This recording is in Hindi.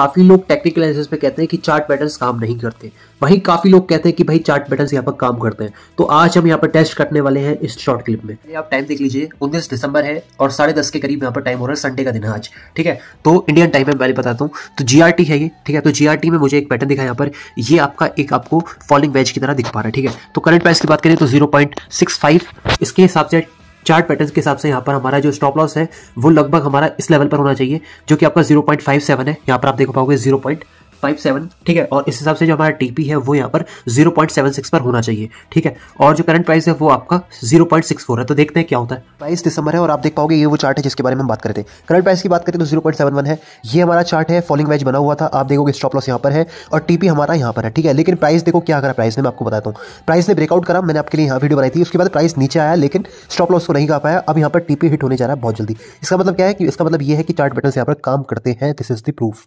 काफ़ी लोग टेक्निकल एनालिसिस पे कहते हैं कि चार्ट पैटर्न्स काम नहीं करते वहीं काफ़ी लोग कहते हैं कि भाई चार्ट पैटर्न्स यहाँ पर काम करते हैं तो आज हम यहाँ पर टेस्ट करने वाले हैं इस शॉर्ट क्लिप में आप टाइम देख लीजिए उन्नीस दिसंबर है और साढ़े दस के करीब यहाँ पर टाइम हो रहा है संडे का दिन आज ठीक है तो इंडियन टाइम में पहले बताता हूँ तो जी है ये ठीक है तो जी में मुझे एक पैटर्न दिखा यहाँ पर ये आपका एक आपको फॉलिंग वेज की तरह दिख पा रहा है ठीक है तो करंट प्राइस की बात करें तो जीरो इसके हिसाब से चार्ट पैटर्न के हिसाब से यहाँ पर हमारा जो स्टॉप लॉस है वो लगभग हमारा इस लेवल पर होना चाहिए जो कि आपका 0.57 है यहाँ पर आप देख पाओगे पॉइंट फाइव सेवन ठीक है और इस हिसाब से जो हमारा टीपी है वो यहाँ पर जीरो पॉइंट सेवन सिक्स पर होना चाहिए ठीक है और जो करंट प्राइस है वो आपका जीरो पॉइंट सिक्स फोर है तो देखते हैं क्या होता है प्राइस दिसंबर है और आप देख पाओगे ये वो चार्ट है जिसके बारे में हम बात करते हैं करंट प्राइस की बात करें तो जीरो पॉइंट सेवन वन है ये हमारा चार्ट है फॉलिंग वेज बना हुआ था आप देखोगे स्टॉप लॉस यहाँ पर है और टीपी हमारा यहाँ पर है ठीक है लेकिन प्राइस देखो क्या करा प्राइस ने मैं आपको बताता हूँ प्राइस ने ब्रेकआउट करा मैंने आपके लिए यहाँ वीडियो बनाई थी उसके बाद प्राइस नीचे आया लेकिन स्टॉप लॉस को नहीं खा पाया अब यहाँ पर टीपी हिट होने जा रहा है बहुत जल्दी इसका मतलब क्या है कि इसका मतलब ये है कि चार्ट पैटर्न यहाँ पर काम करते हैं दिस इज द प्रूफ